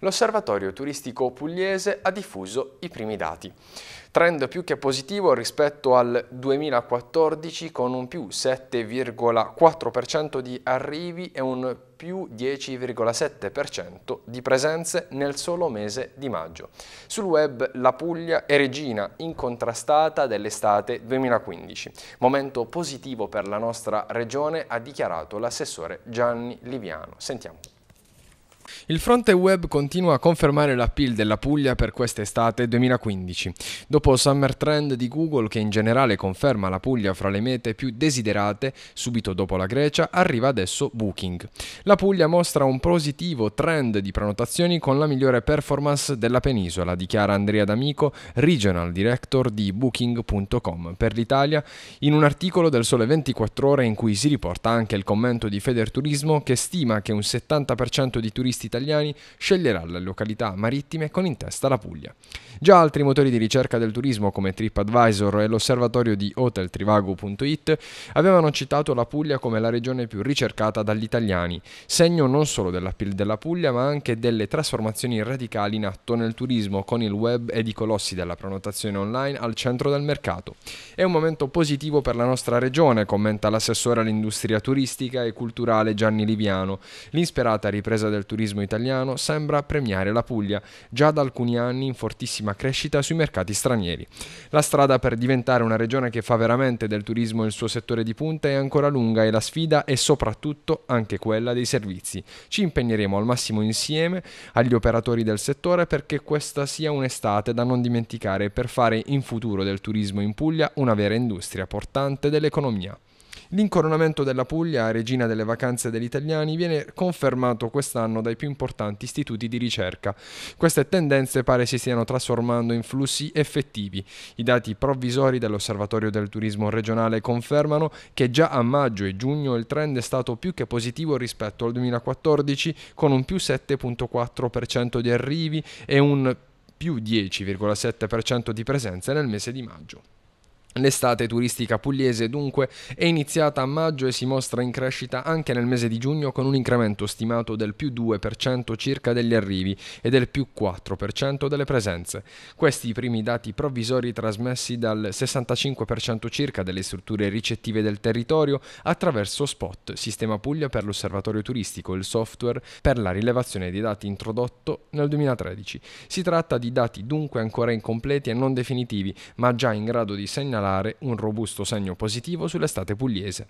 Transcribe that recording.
l'osservatorio turistico pugliese ha diffuso i primi dati. Trend più che positivo rispetto al 2014 con un più 7,4% di arrivi e un più 10,7% di presenze nel solo mese di maggio. Sul web la Puglia è regina incontrastata dell'estate 2015. Momento positivo per la nostra regione ha dichiarato l'assessore Gianni Liviano. Sentiamo. Il fronte web continua a confermare l'appeal della Puglia per quest'estate 2015. Dopo Summer Trend di Google che in generale conferma la Puglia fra le mete più desiderate, subito dopo la Grecia arriva adesso Booking. La Puglia mostra un positivo trend di prenotazioni con la migliore performance della penisola, dichiara Andrea D'Amico, Regional Director di Booking.com per l'Italia, in un articolo del Sole 24 Ore in cui si riporta anche il commento di Federturismo che stima che un 70% di turisti automobilisti italiani sceglierà le località marittime con in testa la Puglia. Già altri motori di ricerca del turismo come TripAdvisor e l'osservatorio di hoteltrivago.it avevano citato la Puglia come la regione più ricercata dagli italiani, segno non solo dell'appeal della Puglia ma anche delle trasformazioni radicali in atto nel turismo con il web ed i colossi della prenotazione online al centro del mercato. È un momento positivo per la nostra regione, commenta l'assessore all'industria turistica e culturale Gianni Liviano. L'insperata ripresa del turismo agriturismo italiano sembra premiare la Puglia, già da alcuni anni in fortissima crescita sui mercati stranieri. La strada per diventare una regione che fa veramente del turismo il suo settore di punta è ancora lunga e la sfida è soprattutto anche quella dei servizi. Ci impegneremo al massimo insieme agli operatori del settore perché questa sia un'estate da non dimenticare per fare in futuro del turismo in Puglia una vera industria portante dell'economia. L'incoronamento della Puglia, regina delle vacanze degli italiani, viene confermato quest'anno dai più importanti istituti di ricerca. Queste tendenze pare si stiano trasformando in flussi effettivi. I dati provvisori dell'Osservatorio del Turismo regionale confermano che già a maggio e giugno il trend è stato più che positivo rispetto al 2014 con un più 7.4% di arrivi e un più 10,7% di presenze nel mese di maggio. L'estate turistica pugliese dunque è iniziata a maggio e si mostra in crescita anche nel mese di giugno con un incremento stimato del più 2% circa degli arrivi e del più 4% delle presenze. Questi i primi dati provvisori trasmessi dal 65% circa delle strutture ricettive del territorio attraverso Spot, Sistema Puglia per l'osservatorio turistico, il software per la rilevazione dei dati introdotto nel 2013. Si tratta di dati dunque ancora incompleti e non definitivi, ma già in grado di segnalare segnalare un robusto segno positivo sull'estate pugliese.